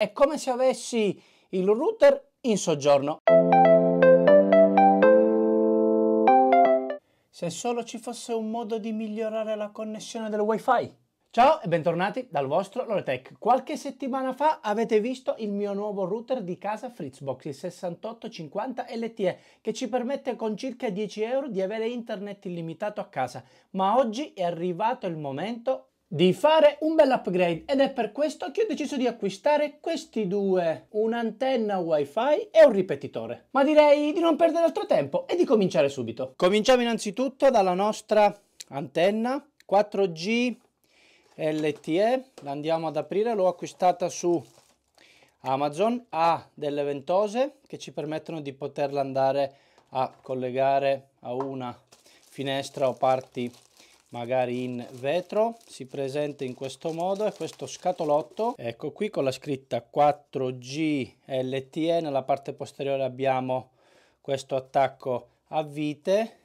È come se avessi il router in soggiorno. Se solo ci fosse un modo di migliorare la connessione del wifi. Ciao e bentornati dal vostro Loretech. Qualche settimana fa avete visto il mio nuovo router di casa Fritzbox, il 6850 LTE, che ci permette con circa 10 euro di avere internet illimitato a casa. Ma oggi è arrivato il momento di fare un bel upgrade ed è per questo che ho deciso di acquistare questi due un'antenna wifi e un ripetitore ma direi di non perdere altro tempo e di cominciare subito cominciamo innanzitutto dalla nostra antenna 4G LTE la andiamo ad aprire l'ho acquistata su Amazon ha delle ventose che ci permettono di poterla andare a collegare a una finestra o parti magari in vetro si presenta in questo modo e questo scatolotto ecco qui con la scritta 4G LTE nella parte posteriore abbiamo questo attacco a vite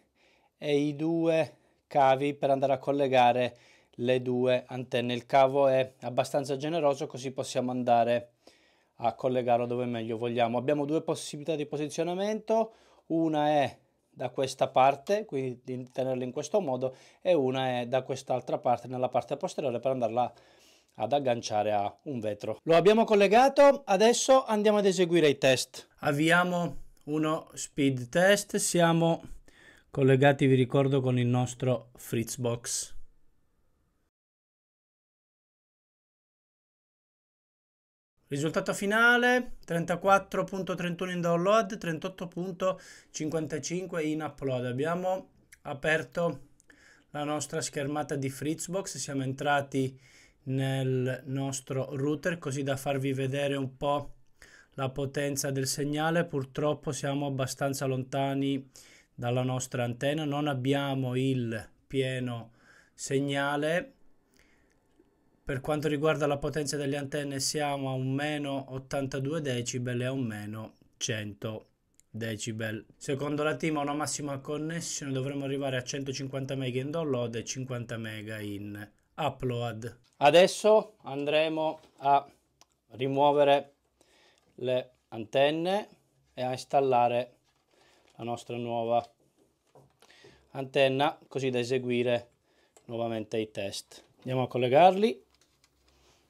e i due cavi per andare a collegare le due antenne il cavo è abbastanza generoso così possiamo andare a collegarlo dove meglio vogliamo abbiamo due possibilità di posizionamento una è da questa parte, quindi di tenerle in questo modo, e una è da quest'altra parte, nella parte posteriore, per andarla ad agganciare a un vetro. Lo abbiamo collegato, adesso andiamo ad eseguire i test. Avviamo uno speed test, siamo collegati, vi ricordo, con il nostro Fritzbox. Risultato finale 34.31 in download, 38.55 in upload. Abbiamo aperto la nostra schermata di Fritzbox, siamo entrati nel nostro router così da farvi vedere un po' la potenza del segnale. Purtroppo siamo abbastanza lontani dalla nostra antenna, non abbiamo il pieno segnale per quanto riguarda la potenza delle antenne siamo a un meno 82 decibel e a un meno 100 decibel. Secondo la team a una massima connessione dovremmo arrivare a 150 MB in download e 50 MB in upload. Adesso andremo a rimuovere le antenne e a installare la nostra nuova antenna così da eseguire nuovamente i test. Andiamo a collegarli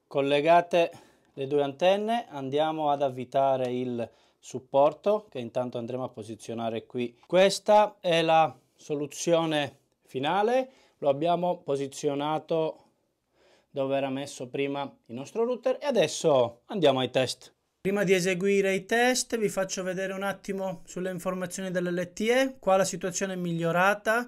collegate le due antenne andiamo ad avvitare il supporto che intanto andremo a posizionare qui questa è la soluzione finale lo abbiamo posizionato dove era messo prima il nostro router e adesso andiamo ai test Prima di eseguire i test vi faccio vedere un attimo sulle informazioni dell'LTE, qua la situazione è migliorata,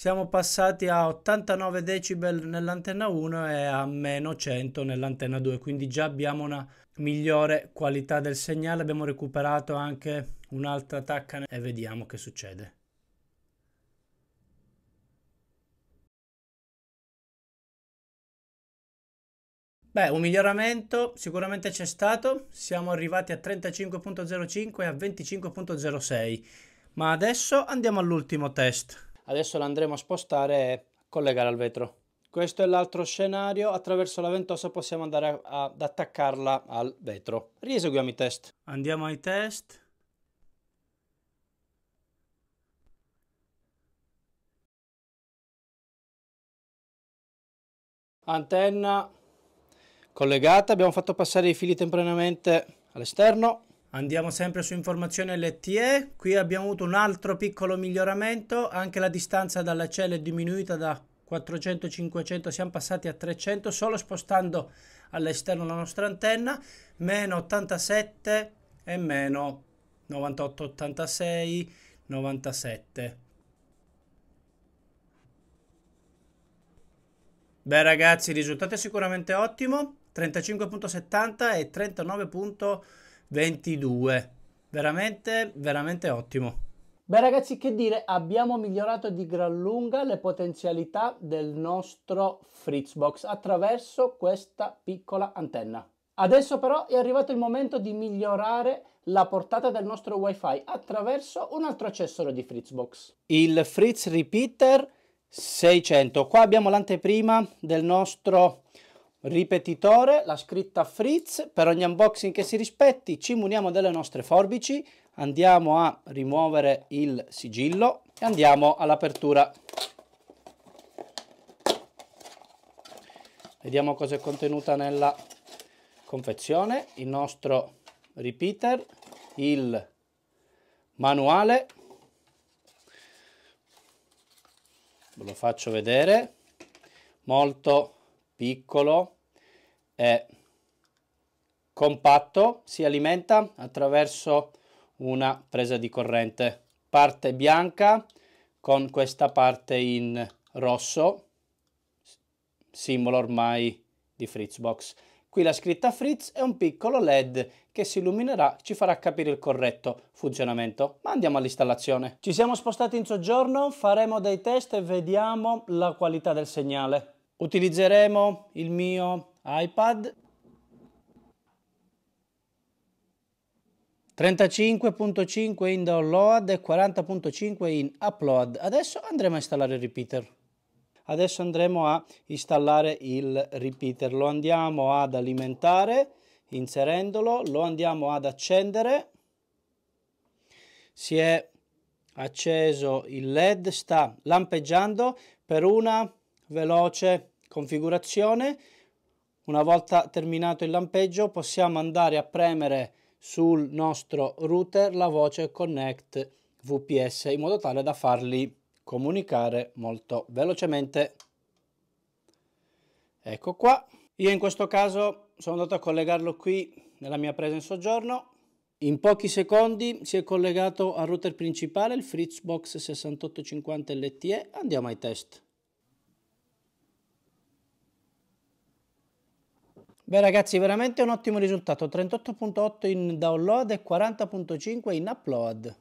siamo passati a 89 decibel nell'antenna 1 e a meno 100 nell'antenna 2 quindi già abbiamo una migliore qualità del segnale abbiamo recuperato anche un'altra tacca e vediamo che succede Beh, un miglioramento sicuramente c'è stato, siamo arrivati a 35.05 e a 25.06, ma adesso andiamo all'ultimo test adesso la andremo a spostare e collegare al vetro. Questo è l'altro scenario, attraverso la ventosa possiamo andare a, ad attaccarla al vetro. Rieseguiamo i test. Andiamo ai test. Antenna collegata, abbiamo fatto passare i fili temporaneamente all'esterno. Andiamo sempre su informazione LTE, qui abbiamo avuto un altro piccolo miglioramento, anche la distanza dalla cella è diminuita da 400-500, siamo passati a 300 solo spostando all'esterno la nostra antenna, meno 87 e meno 98, 86, 97. Beh ragazzi, il risultato è sicuramente ottimo, 35.70 e 39.70. 22. Veramente, veramente ottimo. Beh ragazzi, che dire, abbiamo migliorato di gran lunga le potenzialità del nostro Fritzbox attraverso questa piccola antenna. Adesso però è arrivato il momento di migliorare la portata del nostro wifi attraverso un altro accessorio di Fritzbox. Il Fritz Repeater 600. Qua abbiamo l'anteprima del nostro ripetitore, la scritta Fritz, per ogni unboxing che si rispetti ci muniamo delle nostre forbici, andiamo a rimuovere il sigillo e andiamo all'apertura. Vediamo cosa è contenuta nella confezione, il nostro repeater, il manuale, ve lo faccio vedere, molto piccolo, è compatto, si alimenta attraverso una presa di corrente. Parte bianca con questa parte in rosso, simbolo ormai di Fritzbox. Qui la scritta Fritz è un piccolo LED che si illuminerà ci farà capire il corretto funzionamento. Ma andiamo all'installazione. Ci siamo spostati in soggiorno, faremo dei test e vediamo la qualità del segnale. Utilizzeremo il mio iPad 35.5 in download e 40.5 in upload. Adesso andremo a installare il repeater. Adesso andremo a installare il repeater. Lo andiamo ad alimentare inserendolo, lo andiamo ad accendere. Si è acceso il LED, sta lampeggiando per una veloce configurazione una volta terminato il lampeggio possiamo andare a premere sul nostro router la voce connect VPS in modo tale da farli comunicare molto velocemente. Ecco qua. Io in questo caso sono andato a collegarlo qui nella mia presa in soggiorno. In pochi secondi si è collegato al router principale, il Fritzbox 6850 LTE. Andiamo ai test. Beh ragazzi, veramente un ottimo risultato, 38.8 in download e 40.5 in upload.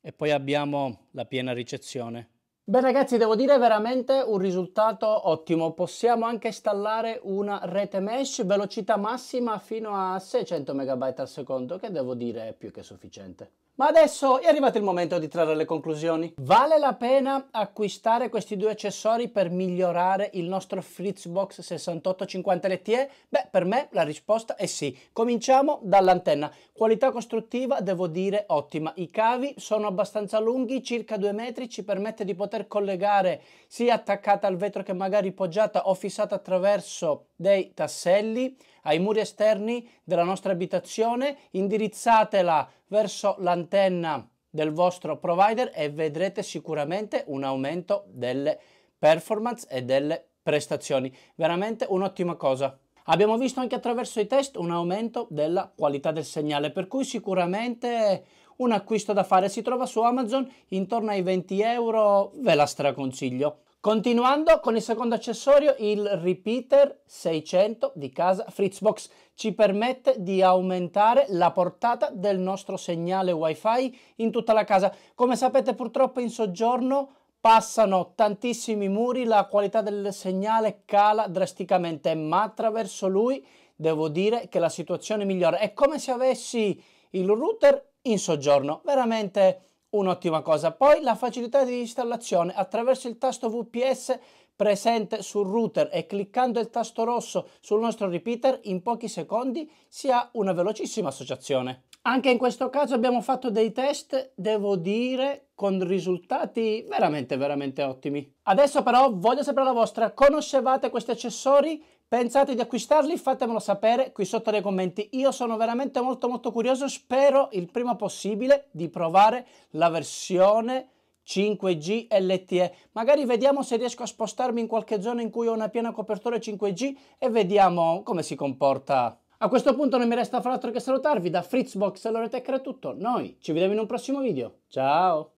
E poi abbiamo la piena ricezione. Beh ragazzi devo dire veramente un risultato ottimo, possiamo anche installare una rete mesh velocità massima fino a 600 MB al secondo che devo dire è più che sufficiente. Ma adesso è arrivato il momento di trarre le conclusioni. Vale la pena acquistare questi due accessori per migliorare il nostro Fritzbox 6850 LTE? Beh, per me la risposta è sì. Cominciamo dall'antenna. Qualità costruttiva devo dire ottima. I cavi sono abbastanza lunghi, circa 2 metri, ci permette di poter poter collegare sia attaccata al vetro che magari poggiata o fissata attraverso dei tasselli ai muri esterni della nostra abitazione, indirizzatela verso l'antenna del vostro provider e vedrete sicuramente un aumento delle performance e delle prestazioni. Veramente un'ottima cosa. Abbiamo visto anche attraverso i test un aumento della qualità del segnale, per cui sicuramente un acquisto da fare, si trova su Amazon intorno ai 20 euro, ve la straconsiglio. Continuando con il secondo accessorio, il repeater 600 di casa Fritzbox ci permette di aumentare la portata del nostro segnale wifi in tutta la casa. Come sapete purtroppo in soggiorno passano tantissimi muri, la qualità del segnale cala drasticamente, ma attraverso lui devo dire che la situazione migliora. È come se avessi il router in soggiorno. Veramente un'ottima cosa. Poi la facilità di installazione attraverso il tasto VPS presente sul router e cliccando il tasto rosso sul nostro repeater in pochi secondi si ha una velocissima associazione. Anche in questo caso abbiamo fatto dei test, devo dire, con risultati veramente veramente ottimi. Adesso però voglio sapere la vostra, conoscevate questi accessori? Pensate di acquistarli? Fatemelo sapere qui sotto nei commenti. Io sono veramente molto molto curioso, spero il prima possibile di provare la versione 5G LTE. Magari vediamo se riesco a spostarmi in qualche zona in cui ho una piena copertura 5G e vediamo come si comporta. A questo punto non mi resta far altro che salutarvi da Fritzbox e Loretech era tutto. Noi ci vediamo in un prossimo video. Ciao!